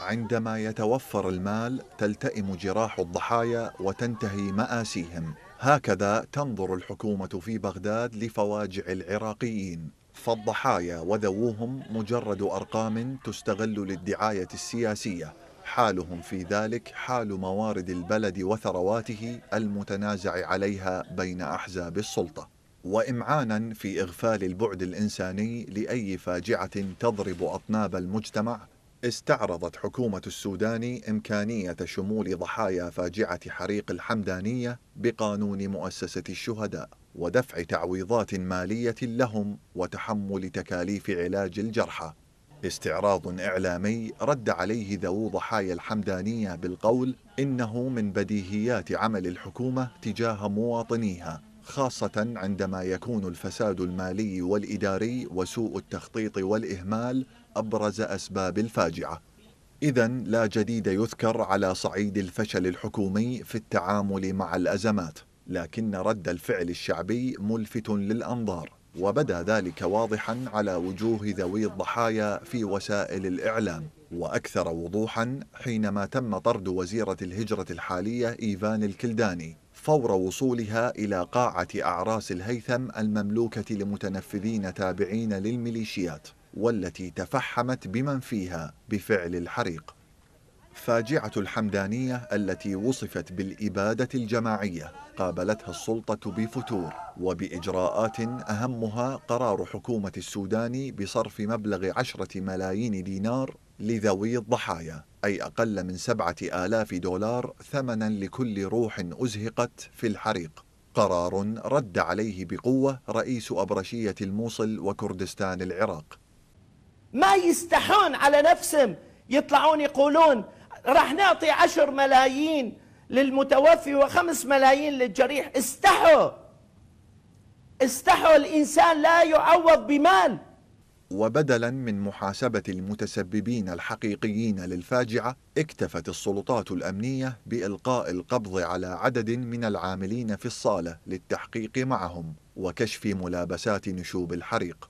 عندما يتوفر المال تلتئم جراح الضحايا وتنتهي مآسيهم هكذا تنظر الحكومة في بغداد لفواجع العراقيين فالضحايا وذووهم مجرد أرقام تستغل للدعاية السياسية حالهم في ذلك حال موارد البلد وثرواته المتنازع عليها بين أحزاب السلطة وإمعانا في إغفال البعد الإنساني لأي فاجعة تضرب أطناب المجتمع استعرضت حكومة السودان إمكانية شمول ضحايا فاجعة حريق الحمدانية بقانون مؤسسة الشهداء ودفع تعويضات مالية لهم وتحمل تكاليف علاج الجرحى استعراض إعلامي رد عليه ذوو ضحايا الحمدانية بالقول إنه من بديهيات عمل الحكومة تجاه مواطنيها خاصة عندما يكون الفساد المالي والإداري وسوء التخطيط والإهمال أبرز أسباب الفاجعة إذا لا جديد يذكر على صعيد الفشل الحكومي في التعامل مع الأزمات لكن رد الفعل الشعبي ملفت للأنظار وبدا ذلك واضحا على وجوه ذوي الضحايا في وسائل الإعلام وأكثر وضوحا حينما تم طرد وزيرة الهجرة الحالية إيفان الكلداني فور وصولها إلى قاعة أعراس الهيثم المملوكة لمتنفذين تابعين للميليشيات والتي تفحمت بمن فيها بفعل الحريق فاجعة الحمدانية التي وصفت بالإبادة الجماعية قابلتها السلطة بفتور وبإجراءات أهمها قرار حكومة السودان بصرف مبلغ عشرة ملايين دينار لذوي الضحايا أي أقل من سبعة آلاف دولار ثمنا لكل روح أزهقت في الحريق قرار رد عليه بقوة رئيس أبرشية الموصل وكردستان العراق ما يستحون على نفسهم يطلعون يقولون راح نعطي عشر ملايين للمتوفي وخمس ملايين للجريح استحوا استحوا الإنسان لا يعوض بمال وبدلا من محاسبة المتسببين الحقيقيين للفاجعة اكتفت السلطات الأمنية بإلقاء القبض على عدد من العاملين في الصالة للتحقيق معهم وكشف ملابسات نشوب الحريق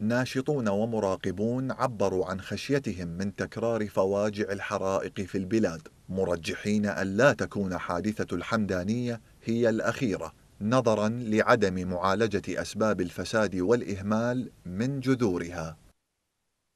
ناشطون ومراقبون عبروا عن خشيتهم من تكرار فواجع الحرائق في البلاد مرجحين أن لا تكون حادثة الحمدانية هي الأخيرة نظرا لعدم معالجة أسباب الفساد والإهمال من جذورها